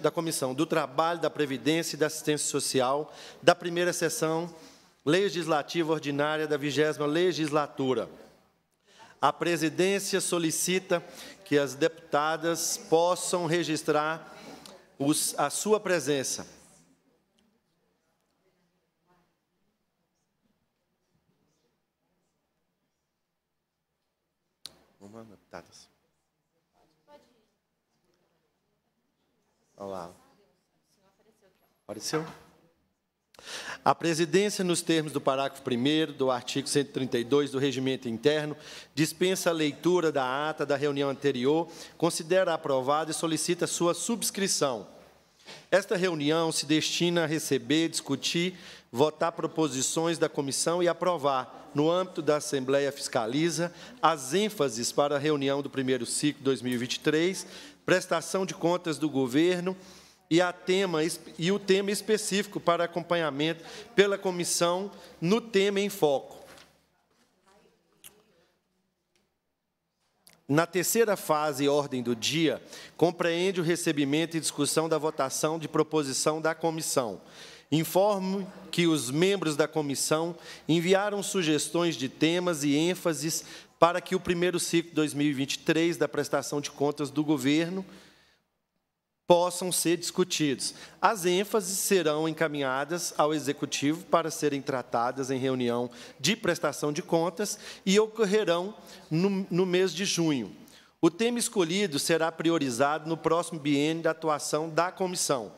da Comissão do Trabalho, da Previdência e da Assistência Social da primeira sessão legislativa ordinária da vigésima legislatura. A presidência solicita que as deputadas possam registrar os, a sua presença. Vamos lá, deputadas. Olha lá. Apareceu? A presidência, nos termos do parágrafo 1 do artigo 132 do Regimento Interno, dispensa a leitura da ata da reunião anterior, considera aprovada e solicita sua subscrição. Esta reunião se destina a receber, discutir, votar proposições da comissão e aprovar, no âmbito da Assembleia Fiscaliza, as ênfases para a reunião do primeiro ciclo 2023, prestação de contas do governo e, a tema, e o tema específico para acompanhamento pela comissão no tema em foco. Na terceira fase, ordem do dia, compreende o recebimento e discussão da votação de proposição da comissão Informo que os membros da comissão enviaram sugestões de temas e ênfases para que o primeiro ciclo 2023 da prestação de contas do governo possam ser discutidos. As ênfases serão encaminhadas ao executivo para serem tratadas em reunião de prestação de contas e ocorrerão no, no mês de junho. O tema escolhido será priorizado no próximo biênio da atuação da comissão.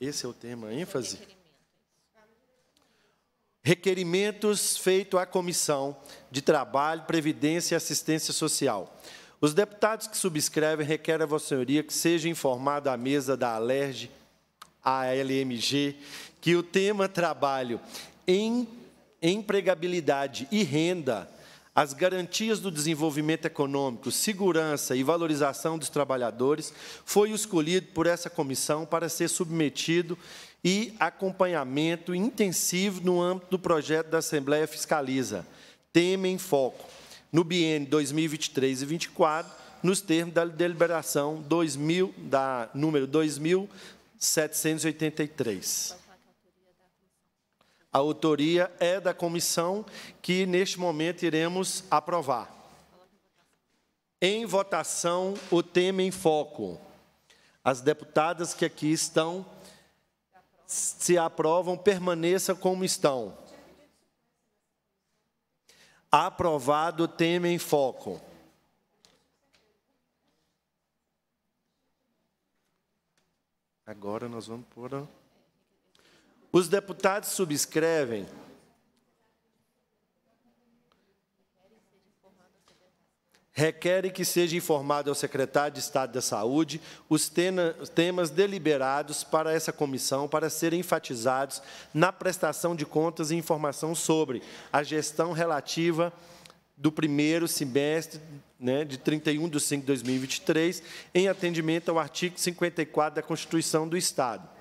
Esse é o tema, ênfase. Requerimentos feitos à Comissão de Trabalho, Previdência e Assistência Social. Os deputados que subscrevem requerem a Vossa Senhoria que seja informada à mesa da ALERJ, ALMG, que o tema trabalho, em empregabilidade e renda as garantias do desenvolvimento econômico, segurança e valorização dos trabalhadores, foi escolhido por essa comissão para ser submetido e acompanhamento intensivo no âmbito do projeto da Assembleia Fiscaliza, tema em foco, no biênio 2023 e 2024, nos termos da deliberação 2000, da número 2783. A autoria é da comissão que neste momento iremos aprovar. Em votação, o tema em foco. As deputadas que aqui estão se aprovam, permaneçam como estão. Aprovado o tema em foco. Agora nós vamos por os deputados subscrevem. Requerem que seja informado ao secretário de Estado da Saúde os temas deliberados para essa comissão para serem enfatizados na prestação de contas e informação sobre a gestão relativa do primeiro semestre né, de 31 de 5 de 2023, em atendimento ao artigo 54 da Constituição do Estado.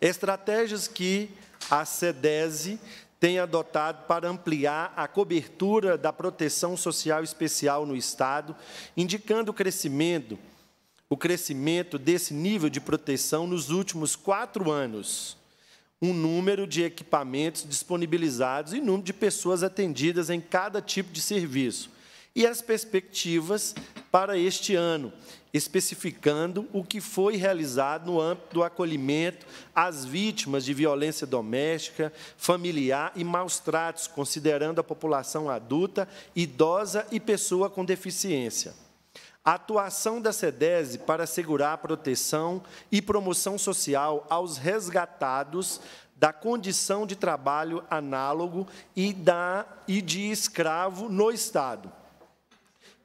Estratégias que a SEDESE tem adotado para ampliar a cobertura da proteção social especial no Estado, indicando o crescimento, o crescimento desse nível de proteção nos últimos quatro anos, um número de equipamentos disponibilizados e número de pessoas atendidas em cada tipo de serviço, e as perspectivas para este ano, especificando o que foi realizado no âmbito do acolhimento às vítimas de violência doméstica, familiar e maus tratos, considerando a população adulta, idosa e pessoa com deficiência. A atuação da SEDESI para assegurar a proteção e promoção social aos resgatados da condição de trabalho análogo e, da, e de escravo no Estado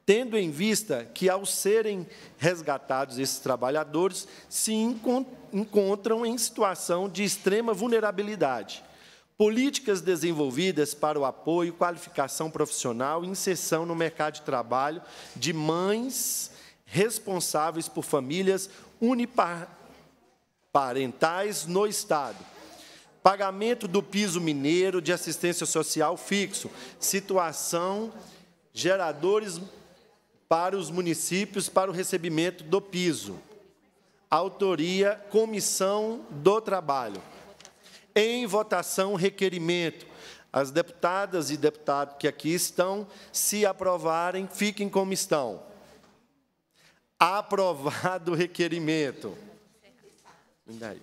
tendo em vista que, ao serem resgatados esses trabalhadores, se encontram em situação de extrema vulnerabilidade. Políticas desenvolvidas para o apoio, qualificação profissional e inserção no mercado de trabalho de mães responsáveis por famílias uniparentais no Estado. Pagamento do piso mineiro de assistência social fixo, situação geradores para os municípios para o recebimento do piso. Autoria, Comissão do Trabalho. Em votação, requerimento. As deputadas e deputados que aqui estão, se aprovarem, fiquem como estão. Aprovado o requerimento. Vem daí.